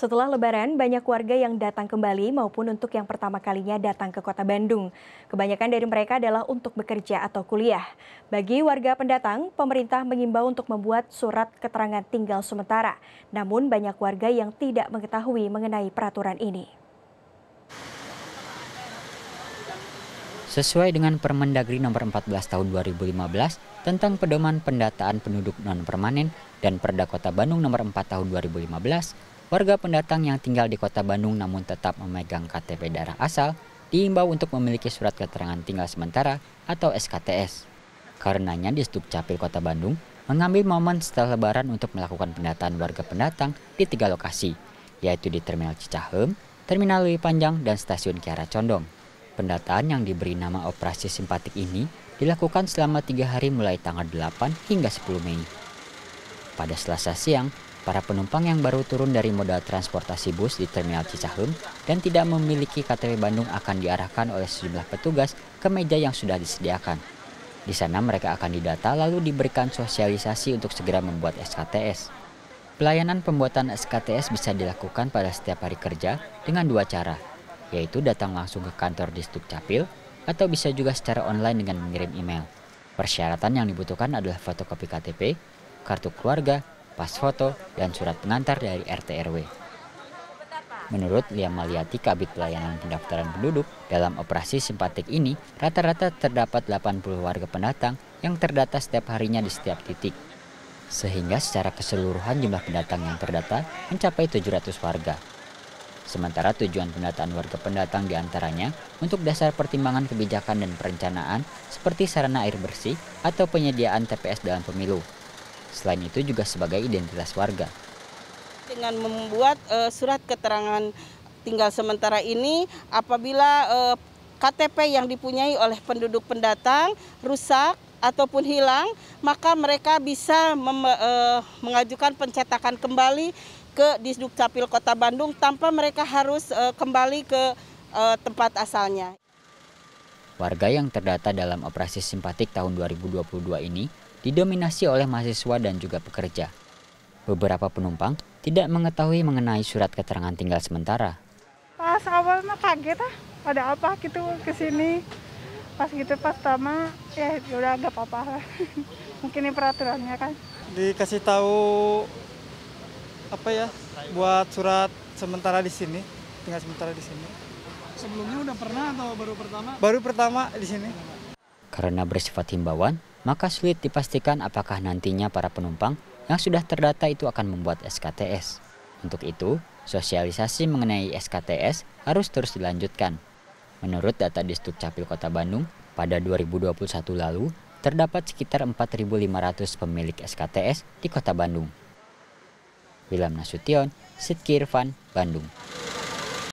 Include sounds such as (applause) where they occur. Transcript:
Setelah lebaran, banyak warga yang datang kembali maupun untuk yang pertama kalinya datang ke kota Bandung. Kebanyakan dari mereka adalah untuk bekerja atau kuliah. Bagi warga pendatang, pemerintah mengimbau untuk membuat surat keterangan tinggal sementara. Namun banyak warga yang tidak mengetahui mengenai peraturan ini. Sesuai dengan Permendagri Nomor 14 Tahun 2015 tentang pedoman pendataan penduduk non permanen dan Perda Kota Bandung Nomor 4 Tahun 2015, Warga pendatang yang tinggal di kota Bandung namun tetap memegang KTP daerah asal diimbau untuk memiliki surat keterangan tinggal sementara atau SKTS. Karenanya di Capil Kota Bandung mengambil momen setelah lebaran untuk melakukan pendataan warga pendatang di tiga lokasi, yaitu di Terminal Cicahem, Terminal Lewi Panjang, dan Stasiun Kiara Condong. Pendataan yang diberi nama Operasi Simpatik ini dilakukan selama tiga hari mulai tanggal 8 hingga 10 Mei. Pada selasa siang, Para penumpang yang baru turun dari moda transportasi bus di Terminal Cicahem dan tidak memiliki KTP Bandung akan diarahkan oleh sejumlah petugas ke meja yang sudah disediakan. Di sana mereka akan didata lalu diberikan sosialisasi untuk segera membuat SKTS. Pelayanan pembuatan SKTS bisa dilakukan pada setiap hari kerja dengan dua cara, yaitu datang langsung ke kantor di Stuk Capil atau bisa juga secara online dengan mengirim email. Persyaratan yang dibutuhkan adalah fotokopi KTP, kartu keluarga, pas foto, dan surat pengantar dari RT RW. Menurut Lia Maliati, Kabit Pelayanan Pendaftaran Penduduk, dalam operasi simpatik ini, rata-rata terdapat 80 warga pendatang yang terdata setiap harinya di setiap titik. Sehingga secara keseluruhan jumlah pendatang yang terdata mencapai 700 warga. Sementara tujuan pendataan warga pendatang diantaranya untuk dasar pertimbangan kebijakan dan perencanaan seperti sarana air bersih atau penyediaan TPS dalam pemilu, Selain itu juga sebagai identitas warga. Dengan membuat uh, surat keterangan tinggal sementara ini apabila uh, eh, KTP yang dipunyai oleh penduduk pendatang rusak ataupun hilang, maka mereka bisa mem, uh, mengajukan pencetakan kembali ke Disduk Capil Kota Bandung tanpa mereka harus uh, kembali ke uh, tempat asalnya. Warga yang terdata dalam operasi simpatik tahun 2022 ini didominasi oleh mahasiswa dan juga pekerja. Beberapa penumpang tidak mengetahui mengenai surat keterangan tinggal sementara. Pas awal mah kaget ah, ada apa gitu ke sini. Pas gitu pas pertama ya, ya udah agak apa-apa lah. (laughs) Mungkin ini peraturannya kan. Dikasih tahu apa ya buat surat sementara di sini, tinggal sementara di sini. Sebelumnya udah pernah atau baru pertama? Baru pertama di sini. Karena bersifat himbauan, maka sulit dipastikan apakah nantinya para penumpang yang sudah terdata itu akan membuat SKTS. Untuk itu, sosialisasi mengenai SKTS harus terus dilanjutkan. Menurut data di Capil Kota Bandung, pada 2021 lalu terdapat sekitar 4.500 pemilik SKTS di Kota Bandung. William Nasution, Sidki Irfan, Bandung.